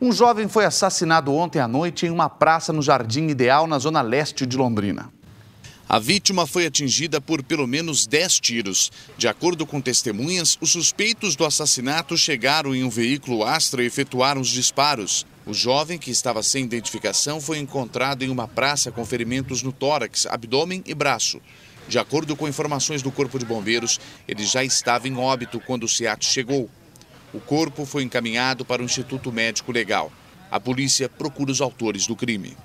Um jovem foi assassinado ontem à noite em uma praça no Jardim Ideal, na zona leste de Londrina. A vítima foi atingida por pelo menos 10 tiros. De acordo com testemunhas, os suspeitos do assassinato chegaram em um veículo Astra e efetuaram os disparos. O jovem, que estava sem identificação, foi encontrado em uma praça com ferimentos no tórax, abdômen e braço. De acordo com informações do Corpo de Bombeiros, ele já estava em óbito quando o SEAT chegou. O corpo foi encaminhado para o Instituto Médico Legal. A polícia procura os autores do crime.